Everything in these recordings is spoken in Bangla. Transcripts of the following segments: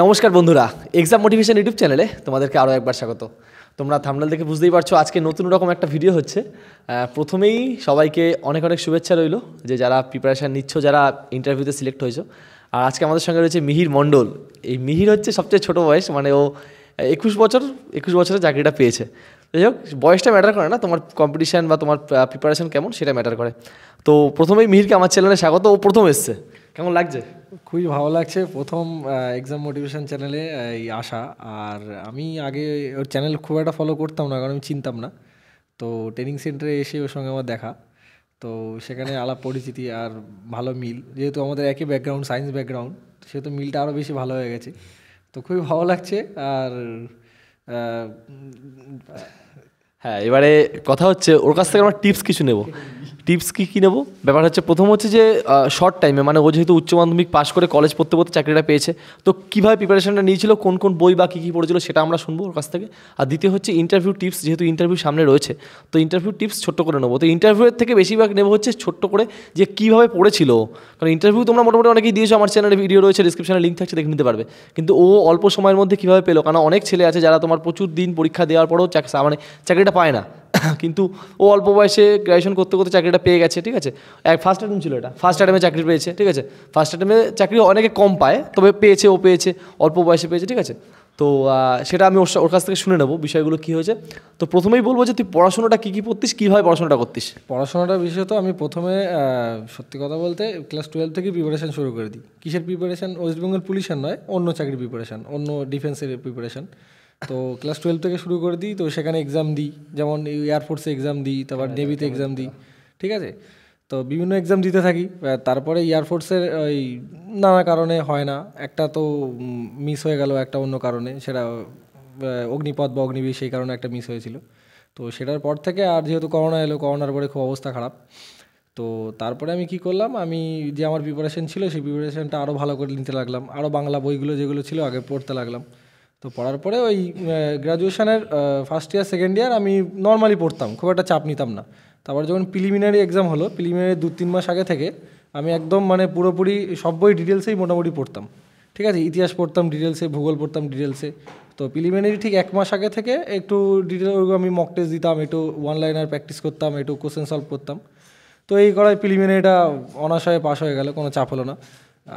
নমস্কার বন্ধুরা এক্সাম মোটিভেশন ইউটিউব চ্যানেলে তোমাদেরকে আরও একবার স্বাগত তোমরা থামনাল দেখে বুঝতেই পারছো আজকে নতুন রকম একটা ভিডিও হচ্ছে প্রথমেই সবাইকে অনেক অনেক শুভেচ্ছা রইল যে যারা প্রিপারেশান নিচ্ছ যারা ইন্টারভিউতে সিলেক্ট হয়েছো আর আজকে আমাদের সঙ্গে রয়েছে মিহির মণ্ডল এই মিহির হচ্ছে সবচেয়ে ছোট বয়স মানে ও একুশ বছর একুশ বছরে চাকরিটা পেয়েছে যাই হোক বয়সটা ম্যাটার করে না তোমার কম্পিটিশান বা তোমার প্রিপারেশান কেমন সেটা ম্যাটার করে তো প্রথমেই মিহিরকে আমার চ্যানেলে স্বাগত ও প্রথম এসছে কেমন লাগছে খুবই ভালো লাগছে প্রথম এক্সাম মোটিভেশন চ্যানেলে এই আসা আর আমি আগে ওর চ্যানেল খুব একটা ফলো করতাম না কারণ আমি চিনতাম না তো ট্রেনিং সেন্টারে এসে ওর সঙ্গে আমার দেখা তো সেখানে আলাপ পরিচিতি আর ভালো মিল যেহেতু আমাদের একই ব্যাকগ্রাউন্ড সায়েন্স ব্যাকগ্রাউন্ড সেহেতু মিলটা আরও বেশি ভালো হয়ে গেছে তো খুবই ভালো লাগছে আর হ্যাঁ এবারে কথা হচ্ছে ওর কাছ থেকে আমার টিপস কিছু নেব টিপস কী কী নেবো ব্যাপার হচ্ছে প্রথম হচ্ছে যে শর্ট টাইমে মানে ও যেহেতু উচ্চ মাধ্যমিক পাশ করে কলেজ পড়তে পড়তে চাকরিটা পেয়েছে তো কীভাবে প্রিপারেশনটা নিয়েছিল কোন কোন বই বা কী কী পড়েছিল সেটা আমরা শুনবো ওর কাছ থেকে আর দ্বিতীয় হচ্ছে ইন্টারভিউ টিপস যেহেতু ইন্টারভিউ সামনে রয়েছে তো ইন্টারভিউ টিপস ছোট্ট করে নেবো তো ইন্টারভিউয়ের থেকে বেশিরভাগ নেবো হচ্ছে ছোট্ট করে যে কীভাবে পড়েছিল কারণ ইন্টারভিউ তোমরা মোটামুটি অনেকেই দিয়েছো আমার চ্যানেলে ভিডিও রয়েছে ডিসক্রিপশানে লিঙ্ক থাকছে দেখে নিতে পারবে কিন্তু ও অল্প সময়ের মধ্যে কীভাবে পেলো কারণ অনেক ছেলে আছে যারা তোমার প্রচুর দিন পরীক্ষা দেওয়ার পরেও চাকরি মানে চাকরিটা পায় না কিন্তু ও অল্প বয়সে গ্র্যাজুয়েশন করতে করতে চাকরিটা পেয়ে গেছে ঠিক আছে এক ফার্স্ট অ্যাটেম ছিল এটা ফার্স্ট অ্যাটেমে চাকরি পেয়েছে ঠিক আছে ফার্স্ট অ্যাটেমে চাকরি অনেকে কম পায় তবে পেয়েছে ও পেয়েছে অল্প বয়সে পেয়েছে ঠিক আছে তো সেটা আমি ওর ওর কাছ থেকে শুনে নেবো বিষয়গুলো কী হয়েছে তো প্রথমেই বলবো যে তুই পড়াশোনাটা কী কী পড়তিস কীভাবে পড়াশোনাটা করতিস পড়াশোনাটা বিশেষত আমি প্রথমে সত্যি কথা বলতে ক্লাস টুয়েলভ থেকে প্রিপারেশান শুরু করে দিই কিসের প্রিপারেশান ওয়েস্ট বেঙ্গল পুলিশের নয় অন্য চাকরির প্রিপারেশান অন্য ডিফেন্সের প্রিপারেশান তো ক্লাস টুয়েলভ থেকে শুরু করে দিই তো সেখানে এক্সাম দিই যেমন এয়ারফোর্সে এক্সাম দিই তারপর নেভিতে হ্যাঁ, এক্সাম দিই ঠিক আছে তো বিভিন্ন এক্সাম দিতে থাকি তারপরে এয়ারফোর্সের ওই নানা কারণে হয় না একটা তো মিস হয়ে গেল একটা অন্য কারণে সেটা অগ্নিপথ বা অগ্নিবীর সেই কারণে একটা মিস হয়েছিল তো সেটার পর থেকে আর যেহেতু করোনা এলো করোনার পরে খুব অবস্থা খারাপ তো তারপরে আমি কি করলাম আমি যে আমার প্রিপারেশন ছিল সেই প্রিপারেশনটা আরও ভালো করে নিতে লাগলাম আরও বাংলা বইগুলো যেগুলো ছিল আগে পড়তে লাগলাম তো পড়ার পরে ওই গ্রাজুয়েশনের ফার্স্ট ইয়ার সেকেন্ড ইয়ার আমি নর্মালি পড়তাম খুব একটা চাপ নিতাম না তারপর যখন প্রিলিমিনারি এক্সাম হলো প্রিলিমিনারি দু তিন মাস আগে থেকে আমি একদম মানে পুরোপুরি সব বই ডিটেলসেই মোটামুটি পড়তাম ঠিক আছে ইতিহাস পড়তাম ডিটেলসে ভূগোল পড়তাম ডিটেলসে তো প্রিলিমিনারি ঠিক এক মাস আগে থেকে একটু ডিটেল আমি মক টেস্ট দিতাম একটু ওয়ান লাইনার প্র্যাকটিস করতাম একটু কোশ্চেন সলভ করতাম তো এই করায় প্রিলিমিনারিটা অনাশয়ে পাস হয়ে গেল কোনো চাপ হলো না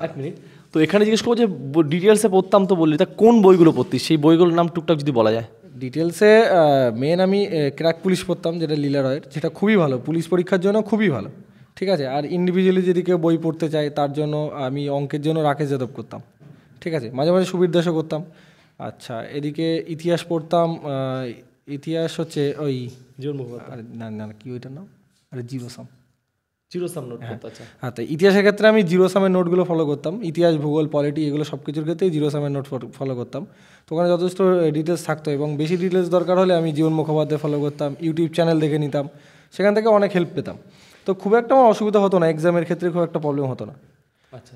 এক মিনিট তো এখানে জিজ্ঞেস করবো যে ডিটেলসে পড়তাম তো বললি তা কোন বইগুলো পড়তিস সেই বইগুলোর নাম টুকটাক যদি বলা যায় ডিটেলসে মেন আমি ক্র্যাক পুলিশ পড়তাম যেটা লীলা রয়ের যেটা খুবই ভালো পুলিশ পরীক্ষার জন্য খুবই ভালো ঠিক আছে আর ইন্ডিভিজুয়ালি যদি কেউ বই পড়তে চায় তার জন্য আমি অঙ্কের জন্য রাকেশ যাদব করতাম ঠিক আছে মাঝে মাঝে সুবীর দাসও করতাম আচ্ছা এদিকে ইতিহাস পড়তাম ইতিহাস হচ্ছে ওই না না কি ওইটার নাম আরে জিরো সাম জিরো নোট হ্যাঁ।, আচ্ছা। হ্যাঁ তো ইতিহাসের ক্ষেত্রে আমি জিরো সামের নোটগুলো ফলো করতাম ইতিহাস ভূগোল পলিটি এগুলো সব কিছুর ক্ষেত্রেই জিরো সামের নোট ফলো করতাম তো ওখানে যথেষ্ট ডিটেলস থাকতো এবং বেশি ডিটেলস দরকার হলে আমি জীবন মুখোপাধ্যায় ফলো করতাম ইউটিউব চ্যানেল দেখে নিতাম সেখান থেকে অনেক হেল্প পেতাম তো খুব একটা আমার অসুবিধা হতো না এক্সামের ক্ষেত্রে খুব একটা প্রবলেম হতো না আচ্ছা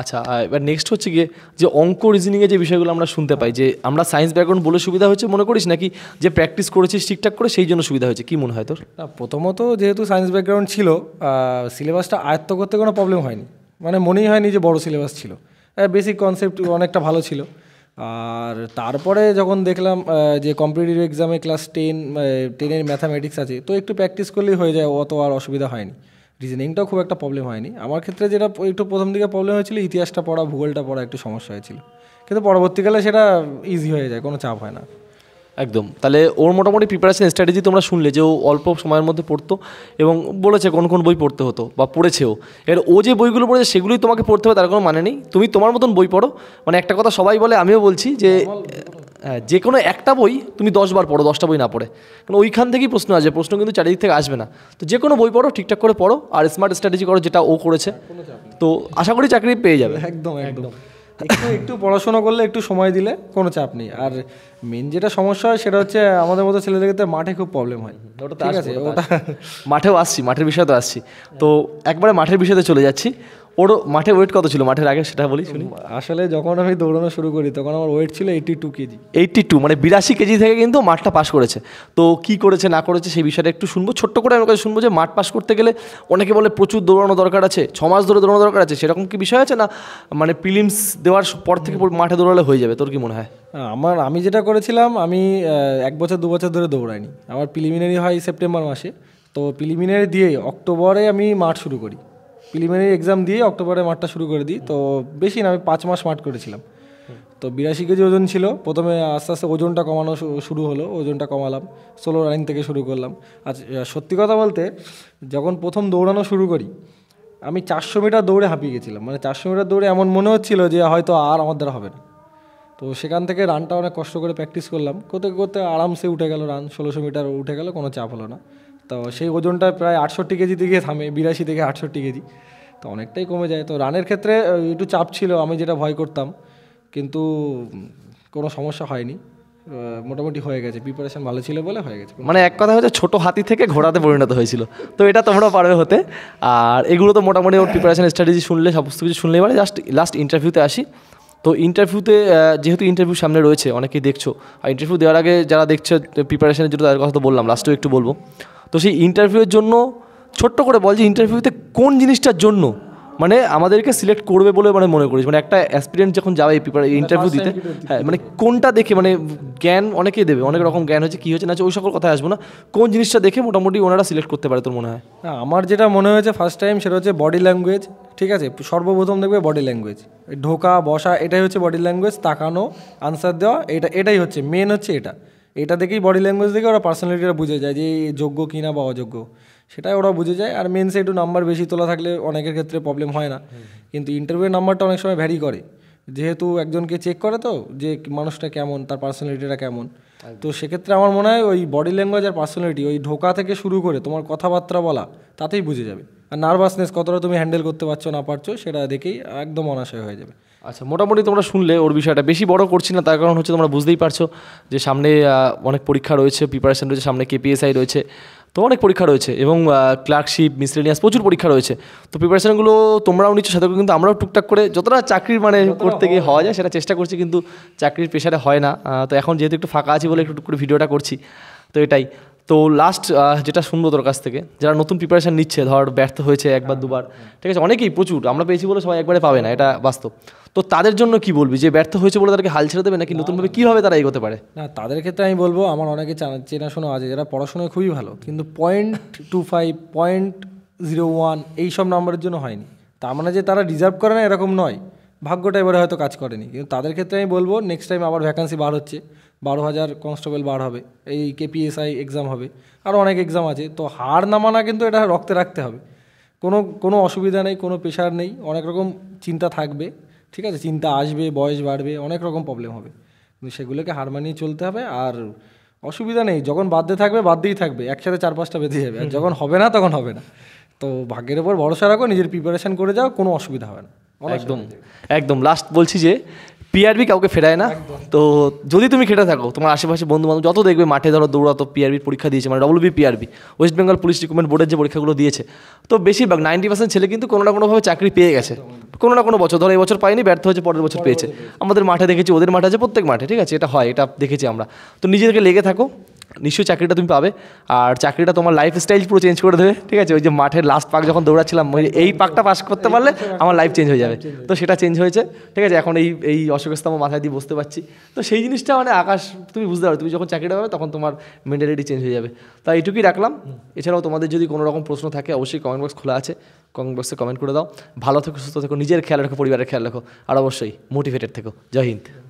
আচ্ছা এবার নেক্সট হচ্ছে গিয়ে যে অঙ্ক রিজনিংয়ে যে বিষয়গুলো আমরা শুনতে পাই যে আমরা সায়েন্স ব্যাকগ্রাউন্ড বলে সুবিধা হচ্ছে মনে করিস নাকি যে প্র্যাকটিস করেছিস ঠিকঠাক করে সেই জন্য সুবিধা হয়েছে কী মনে হয় তোর প্রথমত যেহেতু সায়েন্স ব্যাকগ্রাউন্ড ছিল সিলেবাসটা আয়ত্ত করতে কোনো প্রবলেম হয়নি মানে মনেই হয়নি যে বড় সিলেবাস ছিল বেসিক কনসেপ্ট অনেকটা ভালো ছিল আর তারপরে যখন দেখলাম যে কম্পিটিটিভ এক্সামে ক্লাস টেন টেনের ম্যাথামেটিক্স আছে তো একটু প্র্যাকটিস করলেই হয়ে যায় অত আর অসুবিধা হয়নি রিজনিংটাও খুব একটা প্রবলেম হয়নি আমার ক্ষেত্রে যেটা একটু প্রথম দিকে প্রবলেম হয়েছিল ইতিহাসটা পড়া ভূগোলটা পড়া একটু সমস্যা হয়েছিল কিন্তু পরবর্তীকালে সেটা ইজি হয়ে যায় কোনো চাপ হয় না একদম তাহলে ওর মোটামুটি প্রিপারেশন স্ট্র্যাটেজি তোমরা শুনলে যে ও অল্প সময়ের মধ্যে পড়তো এবং বলেছে কোন কোন বই পড়তে হতো বা পড়েছেও এর ও যে বইগুলো পড়েছে সেগুলোই তোমাকে পড়তে হবে তার কোনো মানে নেই তুমি তোমার মতন বই পড়ো মানে একটা কথা সবাই বলে আমিও বলছি যে হ্যাঁ যে কোনো একটা বই তুমি দশবার পড়ো দশটা বই না পড়ে কারণ ওইখান থেকেই প্রশ্ন আসবে প্রশ্ন কিন্তু চারিদিক থেকে আসবে না তো যে কোনো বই পড়ো ঠিকঠাক করে পড়ো আর স্মার্ট স্ট্র্যাটেজি করো যেটা ও করেছে তো আশা করি চাকরি পেয়ে যাবে একদম একদম একটু পড়াশোনা করলে একটু সময় দিলে কোনো চাপ নেই আর মেন যেটা সমস্যা হয় সেটা হচ্ছে আমাদের মতো ছেলেদের ক্ষেত্রে মাঠে খুব প্রবলেম হয় ওটা ঠিক আছে ওটা মাঠেও আসছি মাঠের বিষয়ে তো আসছি তো একবারে মাঠের বিষয়তে চলে যাচ্ছি ওর মাঠে ওয়েট কত ছিল মাঠের আগে সেটা বলি শুনি আসলে যখন আমি দৌড়ানো শুরু করি তখন আমার ওয়েট ছিল eighty two KG eighty two মানে বিরাশি কেজি থেকে কিন্তু মাঠটা পাস করেছে তো কি করেছে না করেছে সেই বিষয়টা একটু শুনবো ছোট্ট করে আমার কাছে শুনবো যে মাঠ পাস করতে গেলে অনেকে বলে প্রচুর দৌড়ানো দরকার আছে ছ মাস ধরে দৌড়ানো দরকার আছে সেরকম কি বিষয় আছে না মানে প্রিলিমস দেওয়ার পর থেকে মাঠে দৌড়ালে হয়ে যাবে তোর কি মনে হয় আমার আমি যেটা করেছিলাম আমি এক বছর দু বছর ধরে দৌড়াইনি আমার প্রিলিমিনারি হয় সেপ্টেম্বর মাসে তো প্রিলিমিনারি দিয়ে অক্টোবরে আমি মাঠ শুরু করি প্রিলিমিনারি এক্সাম দিয়ে অক্টোবরে মাঠটা শুরু করে দিই তো বেশি না আমি পাঁচ মাস মাঠ করেছিলাম তো বিরাশি কেজি ওজন ছিল প্রথমে আস্তে আস্তে ওজনটা কমানো শুরু হলো ওজনটা কমালাম সোলো রানিং থেকে শুরু করলাম আর সত্যি কথা বলতে যখন প্রথম দৌড়ানো শুরু করি আমি চারশো মিটার দৌড়ে হাঁপিয়ে গেছিলাম মানে চারশো মিটার দৌড়ে এমন মনে হচ্ছিল যে হয়তো আর আমার দ্বারা হবে না তো সেখান থেকে রানটা অনেক কষ্ট করে প্র্যাকটিস করলাম করতে করতে আরামসে উঠে গেল রান ষোলোশো মিটার উঠে গেল কোনো চাপ হলো না তো সেই ওজনটা প্রায় আটষট্টি কেজি দিকে থামে বিরাশি থেকে আটষট্টি কেজি তো অনেকটাই কমে যায় তো রানের ক্ষেত্রে একটু চাপ ছিল আমি যেটা ভয় করতাম কিন্তু কোনো সমস্যা হয়নি মোটামুটি হয়ে গেছে প্রিপারেশন ভালো ছিল বলে হয়ে গেছে মানে এক কথা হচ্ছে ছোট হাতি থেকে ঘোড়াতে পরিণত হয়েছিল তো এটা তোমরা পারবে হতে আর এগুলো তো মোটামুটি ওর প্রিপারেশন স্ট্র্যাটেজি শুনলে সমস্ত কিছু শুনলে এবারে জাস্ট লাস্ট ইন্টারভিউতে আসি তো ইন্টারভিউতে যেহেতু ইন্টারভিউ সামনে রয়েছে অনেকেই দেখছো আর ইন্টারভিউ দেওয়ার আগে যারা দেখছে প্রিপারেশনের জন্য তাদের কথা তো বললাম লাস্টেও একটু বলবো তো সেই ইন্টারভিউয়ের জন্য ছোট্ট করে বল যে ইন্টারভিউতে কোন জিনিসটার জন্য মানে আমাদেরকে সিলেক্ট করবে বলে মানে মনে করিস মানে একটা অ্যাসপিরিয়েন্ট যখন যাবে এই ইন্টারভিউ মানে দিতে হ্যাঁ মানে কোনটা দেখে মানে জ্ঞান অনেকেই দেবে অনেক রকম জ্ঞান হচ্ছে কী হচ্ছে না ওই সকল কথায় আসবো না কোন জিনিসটা দেখে মোটামুটি ওনারা সিলেক্ট করতে পারে তোর মনে হয় আমার যেটা মনে হয়েছে ফার্স্ট টাইম সেটা হচ্ছে বডি ল্যাঙ্গুয়েজ ঠিক আছে সর্বপ্রথম দেখবে বডি ল্যাঙ্গুয়েজ ঢোকা বসা এটাই হচ্ছে বডি ল্যাঙ্গুয়েজ তাকানো আনসার দেওয়া এটা এটাই হচ্ছে মেন হচ্ছে এটা এটা দেখেই বডি ল্যাঙ্গুয়েজ দেখে ওরা পার্সোনালিটিটা বুঝে যায় যে যোগ্য কি না বা অযোগ্য সেটাই ওরা বুঝে যায় আর মেন্সে একটু নাম্বার বেশি তোলা থাকলে অনেকের ক্ষেত্রে প্রবলেম হয় না কিন্তু ইন্টারভিউ নাম্বারটা অনেক সময় ভ্যারি করে যেহেতু একজনকে চেক করে তো যে মানুষটা কেমন তার পার্সোনালিটিটা কেমন তো সেক্ষেত্রে আমার মনে হয় ওই বডি ল্যাঙ্গুয়েজ আর পার্সোনালিটি ওই ঢোকা থেকে শুরু করে তোমার কথাবার্তা বলা তাতেই বুঝে যাবে আর নার্ভাসনেস কতটা তুমি হ্যান্ডেল করতে পারছো না পারছো সেটা দেখেই একদম অনাশয় হয়ে যাবে আচ্ছা মোটামুটি তোমরা শুনলে ওর বিষয়টা বেশি বড় করছি না তার কারণ হচ্ছে তোমরা বুঝতেই পারছো যে সামনে অনেক পরীক্ষা রয়েছে প্রিপারেশান রয়েছে সামনে কেপিএসআই রয়েছে তো অনেক পরীক্ষা রয়েছে এবং ক্লার্কশিপ মিসলেনিয়াস প্রচুর পরীক্ষা রয়েছে তো প্রিপারেশানগুলো তোমরাও নিচ্ছ সাথে কিন্তু আমরাও টুকটাক করে যতটা চাকরির মানে করতে গিয়ে হওয়া যায় সেটা চেষ্টা করছি কিন্তু চাকরির প্রেশারে হয় না তো এখন যেহেতু একটু ফাঁকা আছি বলে একটু করে ভিডিওটা করছি তো এটাই তো লাস্ট যেটা শুনবো তোর কাছ থেকে যারা নতুন প্রিপারেশান নিচ্ছে ধর ব্যর্থ হয়েছে একবার হ্যাঁ, দুবার হ্যাঁ। ঠিক আছে অনেকেই প্রচুর আমরা পেয়েছি বলে সবাই একবারে পাবে না এটা বাস্তব তো তাদের জন্য কি বলবি যে ব্যর্থ হয়েছে বলে তাদেরকে হাল ছেড়ে দেবে নাকি নতুনভাবে কীভাবে তারা এগোতে পারে না তাদের ক্ষেত্রে আমি বলবো আমার অনেকে চেনাশোনা আছে যারা পড়াশোনায় খুবই ভালো কিন্তু point two five point zero one এইসব নম্বরের জন্য হয়নি তার মানে যে তারা রিজার্ভ করে না এরকম নয় ভাগ্যটা এবারে হয়তো কাজ করেনি কিন্তু তাদের ক্ষেত্রে আমি বলবো নেক্সট টাইম আবার ভ্যাকান্সি বার হচ্ছে বারো হাজার কনস্টেবল বার হবে এই কেপিএসআই এক্সাম হবে আরও অনেক এক্সাম আছে তো হার নামানা কিন্তু এটা রক্তে রাখতে হবে কোনো কোনো অসুবিধা নেই কোনো প্রেশার নেই অনেক রকম চিন্তা থাকবে ঠিক আছে চিন্তা আসবে বয়স বাড়বে অনেক রকম প্রবলেম হবে কিন্তু সেগুলোকে হার মানিয়ে চলতে হবে আর অসুবিধা নেই যখন বাদ দিয়ে থাকবে বাদ দিয়েই থাকবে একসাথে চার পাঁচটা বেঁধে যাবে আর যখন হবে না তখন হবে না তো ভাগ্যের ওপর ভরসা রাখো নিজের প্রিপারেশান করে যাও কোনো অসুবিধা হবে না একদম একদম লাস্ট বলছি যে পিআরবি কাউকে ফেরায় না তো যদি তুমি খেটে থাকো তোমার আশেপাশে বন্ধু বান্ধব যত দেখবে মাঠে ধরো দৌড়াতো পিআরবির পরীক্ষা দিয়েছে মানে WB PRB West Bengal police recruitment বোর্ডের যে পরীক্ষাগুলো দিয়েছে তো বেশিরভাগ নাইনটি পার্সেন্ট ছেলে কিন্তু কোনো না কোনোভাবে চাকরি পেয়ে গেছে কোনো না কোনো বছর ধরো এই বছর পাইনি ব্যর্থ হয়েছে পরের বছর পেয়েছে আমাদের মাঠে দেখেছি ওদের মাঠে আছে প্রত্যেক মাঠে ঠিক আছে এটা হয় এটা দেখেছি আমরা তো নিজেদেরকে লেগে থাকো নিশ্চয়ই চাকরিটা তুমি পাবে আর চাকরিটা তোমার লাইফস্টাইল পুরো চেঞ্জ করে দেবে ঠিক আছে ওই যে মাঠের লাস্ট পাক যখন দৌড়াচ্ছিলাম এই পাকটা পাস করতে পারলে আমার লাইফ চেঞ্জ হয়ে যাবে তো সেটা চেঞ্জ হয়েছে ঠিক আছে এখন এই এই অসুখস্তম মাথায় দিয়ে বসতে পারছি তো সেই জিনিসটা মানে আকাশ তুমি বুঝতে পারো তুমি যখন চাকরিটা পাবে তখন তোমার মেন্টালিটি চেঞ্জ হয়ে যাবে তা এইটুকুই রাখলাম এছাড়াও তোমাদের যদি কোনো রকম প্রশ্ন থাকে অবশ্যই কমেন্ট বক্স খোলা আছে কমেন্ট বক্সে কমেন্ট করে দাও ভালো থেকো সুস্থ থেকো নিজের খেয়াল রাখো পরিবারের খেয়াল রাখো আর অবশ্যই মোটিভেটেড থেকো জয় হিন্দ